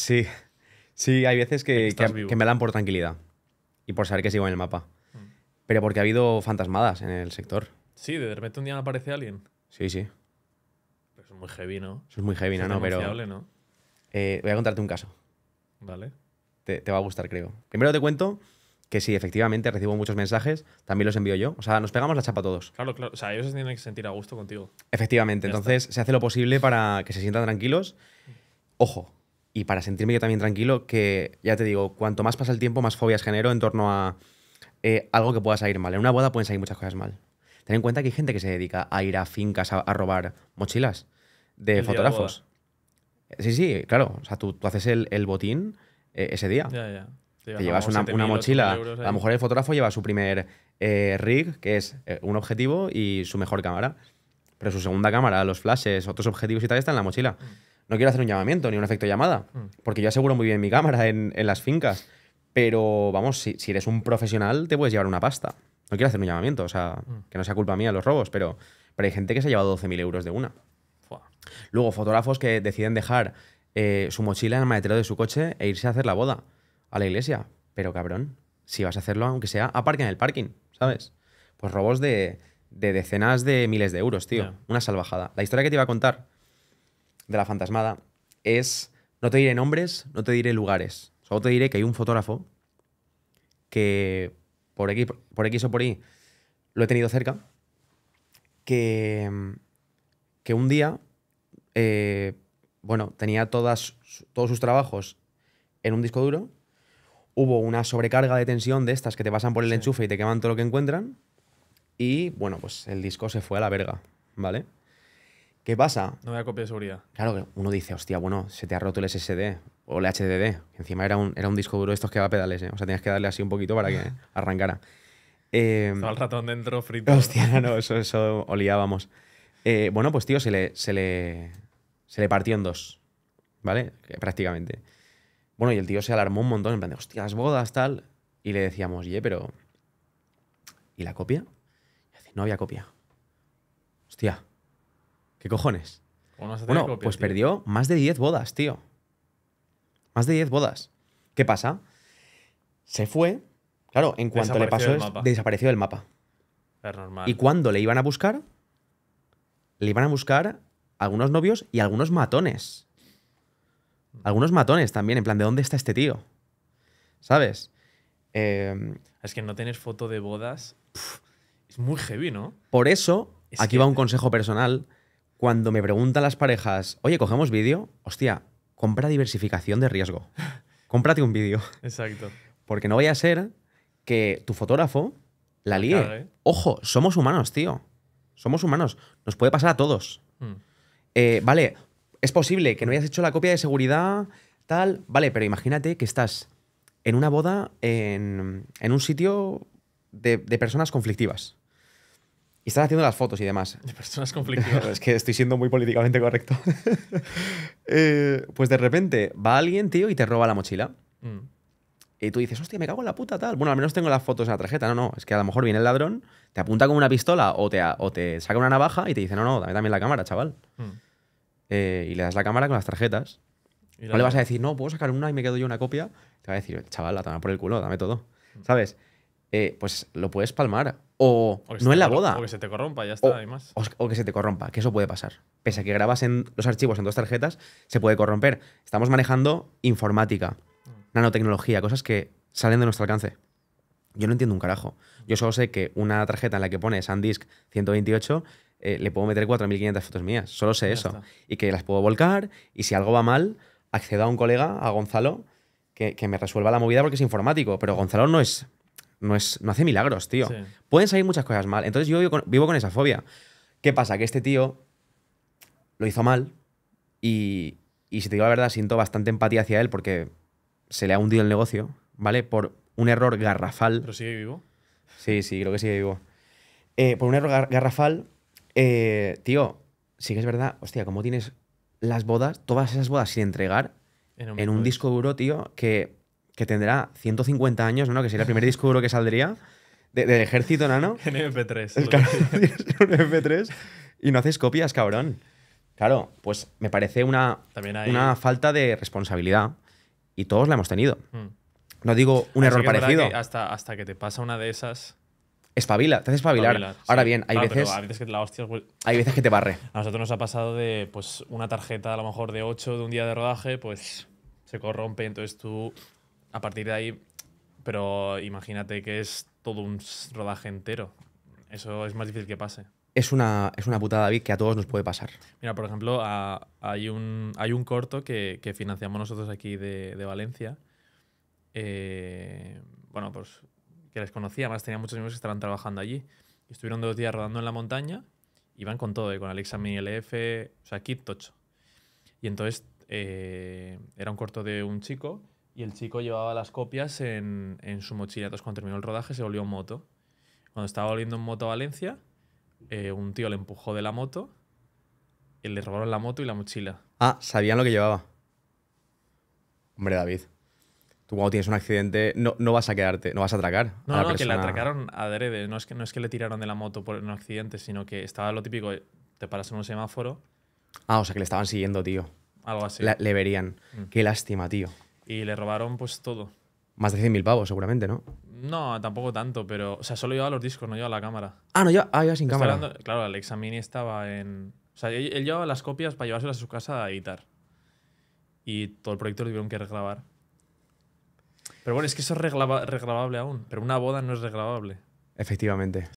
Sí, sí, hay veces que, me dan por tranquilidad y por saber que sigo en el mapa. Mm. Pero porque ha habido fantasmadas en el sector. Sí, de repente un día aparece alguien. Sí, sí. Pero es muy heavy, ¿no? es muy heavy, ¿no? pero, ¿no? Eh, voy a contarte un caso. Vale. Te, va a gustar, creo. Primero te cuento que sí, efectivamente recibo muchos mensajes, también los envío yo. O sea, nos pegamos la chapa todos. Claro, claro. O sea, ellos se tienen que sentir a gusto contigo. Efectivamente. entonces se hace lo posible para que se sientan tranquilos. Mm. Ojo, y para sentirme yo también tranquilo, que ya te digo, cuanto más pasa el tiempo, más fobias genero en torno a eh, algo que pueda salir mal. En una boda pueden salir muchas cosas mal. Ten en cuenta que hay gente que se dedica a ir a fincas a, robar mochilas de fotógrafos. sí, sí, claro. O sea, tú, tú haces el, botín eh, ese día. Ya, ya. Te, llevas una, mochila. A lo mejor el fotógrafo lleva su primer eh, rig, que es un objetivo y su mejor cámara. Pero su segunda cámara, los flashes, otros objetivos y tal, está en la mochila. Mm. No quiero hacer un llamamiento ni un efecto llamada, mm. porque yo aseguro muy bien mi cámara en, las fincas. Pero vamos, si, eres un profesional, te puedes llevar una pasta. No quiero hacer un llamamiento, o sea, mm. que no sea culpa mía los robos, pero, pero hay gente que se ha llevado 12.000 euros de una. Luego, fotógrafos que deciden dejar eh, su mochila en el maletero de su coche e irse a hacer la boda a la iglesia. Pero cabrón, si vas a hacerlo, aunque sea, parque en el parking, ¿sabes? Pues robos de, decenas de miles de euros, tío. Una salvajada. La historia que te iba a contar de la fantasmada es, no te diré nombres, no te diré lugares, solo te diré que hay un fotógrafo que por X, por o por Y lo he tenido cerca, que, que un día, eh, bueno, tenía todas, todos sus trabajos en un disco duro, hubo una sobrecarga de tensión de estas que te pasan por el enchufe y te queman todo lo que encuentran, y bueno, pues el disco se fue a la verga, ¿vale? ¿Qué pasa? No había copia de seguridad. Claro que uno dice, hostia, bueno, se te ha roto el SSD o el HDD. Encima era un, era un disco duro estos que va a pedales, ¿eh? O sea, tenías que darle así un poquito para que arrancara. Eh, el ratón dentro frito. Hostia, no, eso, eso oliábamos. Eh, bueno, pues tío, se le, se le, se le partió en dos, ¿vale? Prácticamente. Bueno, y el tío se alarmó un montón, en plan de, hostia, las bodas, tal. Y le decíamos, ye, pero... ¿Y la copia? no había copia. Hostia. ¿Qué cojones? Bueno, pues perdió más de 10 bodas, tío. Más de 10 bodas. ¿Qué pasa? Se fue. Claro, en cuanto le pasó, desapareció del mapa. Es normal. Y cuando le iban a buscar, le iban a buscar algunos novios y algunos matones. Algunos matones también, en plan, ¿de dónde está este tío? ¿Sabes? Eh, es que no tienes foto de bodas es muy heavy, ¿no? Por eso, aquí va un consejo personal cuando me preguntan las parejas, oye, cogemos vídeo, hostia, compra diversificación de riesgo. Cómprate un vídeo. Exacto. Porque no vaya a ser que tu fotógrafo la lie Ojo, somos humanos, tío. Somos humanos. Nos puede pasar a todos. Hmm. Eh, vale, es posible que no hayas hecho la copia de seguridad, tal. Vale, pero imagínate que estás en una boda en, un sitio de personas conflictivas. Y estás haciendo las fotos y demás. De personas conflictivas. es que estoy siendo muy políticamente correcto. Eh, pues de repente va alguien, tío, y te roba la mochila. Mm. Y tú dices, hostia, me cago en la puta tal. Bueno, al menos tengo las fotos en la tarjeta. No, no, es que a lo mejor viene el ladrón, te apunta con una pistola o te, o te saca una navaja y te dice, no, no, dame también la cámara, chaval. Mm. Eh, y le das la cámara con las tarjetas. No le vas a decir, no, puedo sacar una y me quedo yo una copia. Te va a decir, chaval, la toma por el culo, dame todo. Mm. ¿Sabes? Eh, pues lo puedes palmar. O, no en la boda. O que se te corrompa, ya está, o, más. O, que se te corrompa, que eso puede pasar. Pese a que grabas en los archivos en dos tarjetas, se puede corromper. Estamos manejando informática, mm. nanotecnología, cosas que salen de nuestro alcance. Yo no entiendo un carajo. Yo solo sé que una tarjeta en la que pone SanDisk 128 eh, le puedo meter 4.500 fotos mías. Solo sé eso. Y que las puedo volcar y si algo va mal, accedo a un colega, a Gonzalo, que, que, me resuelva la movida porque es informático. Pero Gonzalo no es no, hace milagros, tío. Pueden salir muchas cosas mal. Entonces yo vivo con, esa fobia. ¿Qué pasa? Que este tío lo hizo mal y, si te digo la verdad, siento bastante empatía hacia él porque se le ha hundido el negocio, ¿vale? Por un error garrafal. ¿Pero sigue vivo? Sí, sí, creo que sigue vivo. Eh, por un error garrafal, eh, tío, sí que es verdad, hostia, cómo tienes las bodas, todas esas bodas sin entregar en un disco duro, tío, que que tendrá 150 años, ¿no? Que sería el primer disco que saldría del ejército nano. En MP3. en 3 Y no haces copias, cabrón. Claro, pues me parece una, una falta de responsabilidad. Y todos la hemos tenido. Hmm. No digo un error parecido. hasta, hasta que te pasa una de esas. Espabila, te hace espabilar. Ahora bien, hay veces. Hay veces, que te barre. A nosotros nos ha pasado de pues una tarjeta a lo mejor de 8 de un día de rodaje, pues se corrompe. Entonces tú a partir de ahí, pero imagínate que es todo un rodaje entero. Eso es más difícil que pase. Es una, es una putada, David, que a todos nos puede pasar. Mira, por ejemplo, hay, un, hay un corto que, financiamos nosotros aquí de, Valencia. Eh, bueno, pues que les conocía, más tenía muchos amigos que estaban trabajando allí. Estuvieron dos días rodando en la montaña, iban con todo, eh, con Alexa Mini LF, o sea, kit tocho. Y entonces eh, era un corto de un chico y el chico llevaba las copias en, su mochila. Entonces, cuando terminó el rodaje, se volvió en moto. Cuando estaba volviendo en moto a Valencia, eh, un tío le empujó de la moto, y le robaron la moto y la mochila. Ah, sabían lo que llevaba. Hombre, David. Tú cuando tienes un accidente no, no vas a quedarte, no vas a atracar. No, no, que le atracaron a No es, que, no es que le tiraron de la moto por un accidente, sino que estaba lo típico, te paras en un semáforo. Ah, o sea que le estaban siguiendo, tío. Algo así. le verían. Mm. Qué lástima, tío y le robaron pues todo. Más de 100.000 pavos, seguramente, ¿no? No, tampoco tanto, pero. O sea, solo llevaba los discos, no llevaba la cámara. Ah, no, llevaba, ah, sin cámara. claro, el Mini estaba en. O sea, él, llevaba las copias para llevárselas a su casa a editar. Y todo el proyecto lo tuvieron que regrabar. Pero bueno, es que eso es regrabable aún. Pero una boda no es regrabable. Efectivamente.